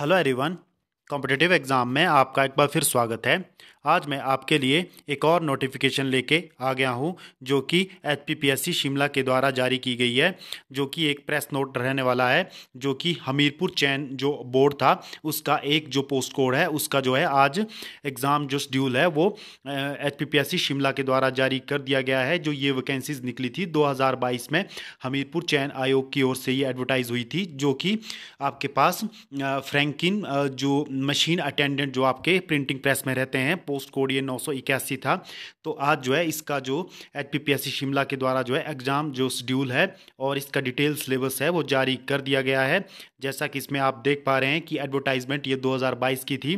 hello everyone competitive exam में आपका एक बार फिर स्वागत है आज मैं आपके लिए एक और नोटिफिकेशन लेके आ गया हूँ जो कि एच शिमला के द्वारा जारी की गई है जो कि एक प्रेस नोट रहने वाला है जो कि हमीरपुर चैन जो बोर्ड था उसका एक जो पोस्ट कोड है उसका जो है आज एग्ज़ाम जो शेड्यूल है वो एच शिमला के द्वारा जारी कर दिया गया है जो ये वैकेंसीज निकली थी दो में हमीरपुर चयन आयोग की ओर से ये एडवर्टाइज़ हुई थी जो कि आपके पास फ्रेंकिन जो मशीन अटेंडेंट जो आपके प्रिंटिंग प्रेस में रहते हैं पोस्ट कोड ये नौ था तो आज जो है इसका जो एच शिमला के द्वारा जो है एग्ज़ाम जो शेड्यूल है और इसका डिटेल सिलेबस है वो जारी कर दिया गया है जैसा कि इसमें आप देख पा रहे हैं कि एडवर्टाइजमेंट ये 2022 की थी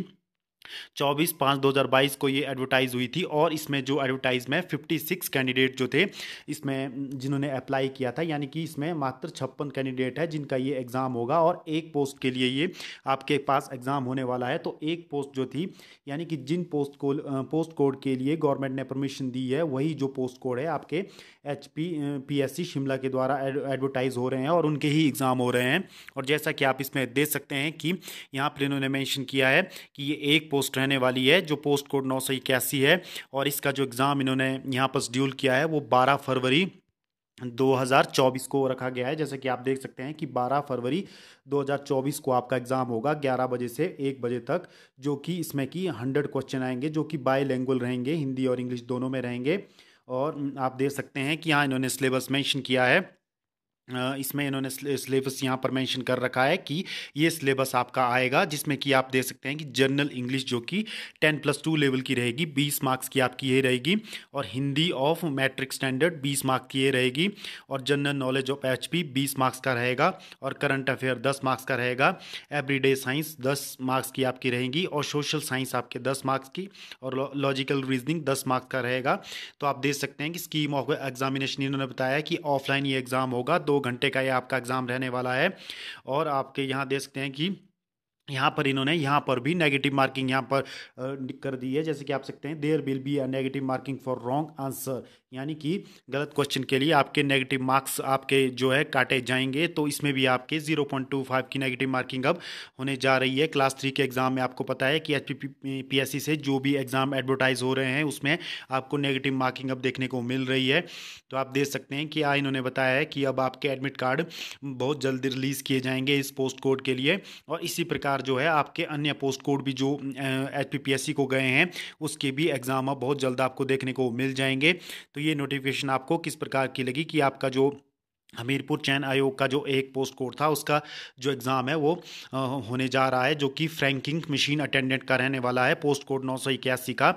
चौबीस पाँच दो हज़ार बाईस को ये एडवर्टाइज़ हुई थी और इसमें जो एडवर्टाइज़ में फिफ्टी सिक्स कैंडिडेट जो थे इसमें जिन्होंने अप्लाई किया था यानी कि इसमें मात्र छप्पन कैंडिडेट है जिनका ये एग्ज़ाम होगा और एक पोस्ट के लिए ये आपके पास एग्ज़ाम होने वाला है तो एक पोस्ट जो थी यानी कि जिन पोस्ट को पोस्ट कोड के लिए गवर्नमेंट ने परमिशन दी है वही जो पोस्ट कोड है आपके H P P S C Shimla के द्वारा एडवर्टाइज़ हो रहे हैं और उनके ही एग्ज़ाम हो रहे हैं और जैसा कि आप इसमें देख सकते हैं कि यहाँ पर इन्होंने मैंशन किया है कि ये एक पोस्ट रहने वाली है जो पोस्ट कोड नौ सौ इक्यासी है और इसका जो एग्ज़ाम इन्होंने यहाँ पर शेड्यूल किया है वो बारह फरवरी 2024 को रखा गया है जैसे कि आप देख सकते हैं कि 12 फरवरी 2024 को आपका एग्ज़ाम होगा 11 बजे से 1 बजे तक जो कि इसमें कि 100 क्वेश्चन आएंगे जो कि बाई रहेंगे हिंदी और इंग्लिश दोनों में रहेंगे और आप देख सकते हैं कि यहाँ इन्होंने सिलेबस मैंशन किया है इसमें इन्होंने सिलेबस यहाँ पर मेंशन कर रखा है कि ये सिलेबस आपका आएगा जिसमें कि आप दे सकते हैं कि जनरल इंग्लिश जो कि टेन प्लस टू लेवल की रहेगी बीस मार्क्स की आपकी ये रहेगी और हिंदी ऑफ मैट्रिक स्टैंडर्ड बीस मार्क्स की ये रहेगी और general knowledge of H P बीस मार्क्स का रहेगा और करंट अफेयर दस मार्क्स का रहेगा डे साइंस दस मार्क्स की आपकी रहेगी और सोशल साइंस आपके दस मार्क्स की और लॉजिकल रीजनिंग दस मार्क्स का रहेगा तो आप देख सकते हैं कि स्कीम ऑफ एग्जामिनेशन इन्होंने बताया कि ऑफलाइन ये एग्ज़ाम होगा दो घंटे का यह आपका एग्ज़ाम रहने वाला है और आपके यहाँ देख सकते हैं कि यहाँ पर इन्होंने यहाँ पर भी नेगेटिव मार्किंग यहाँ पर कर दी है जैसे कि आप सकते हैं there will be a negative marking for wrong answer यानी कि गलत क्वेश्चन के लिए आपके नेगेटिव मार्क्स आपके जो है काटे जाएंगे तो इसमें भी आपके 0.25 की नेगेटिव मार्किंग अब होने जा रही है क्लास थ्री के एग्ज़ाम में आपको पता है कि एच पी से जो भी एग्ज़ाम एडवर्टाइज हो रहे हैं उसमें आपको नेगेटिव मार्किंग अब देखने को मिल रही है तो आप देख सकते हैं कि आ हाँ, इन्होंने बताया है कि अब आपके एडमिट कार्ड बहुत जल्दी रिलीज़ किए जाएंगे इस पोस्ट कोड के लिए और इसी प्रकार लगातार जो है आपके अन्य पोस्ट कोड भी जो एच को गए हैं उसके भी एग्ज़ाम अब बहुत जल्द आपको देखने को मिल जाएंगे तो ये नोटिफिकेशन आपको किस प्रकार की लगी कि आपका जो हमीरपुर चयन आयोग का जो एक पोस्ट कोड था उसका जो एग्ज़ाम है वो होने जा रहा है जो कि फ्रैंकिंग मशीन अटेंडेंट का रहने वाला है पोस्ट कोड नौ का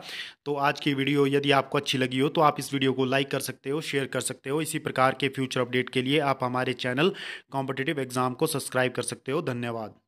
तो आज की वीडियो यदि आपको अच्छी लगी हो तो आप इस वीडियो को लाइक कर सकते हो शेयर कर सकते हो इसी प्रकार के फ्यूचर अपडेट के लिए आप हमारे चैनल कॉम्पिटेटिव एग्ज़ाम को सब्सक्राइब कर सकते हो धन्यवाद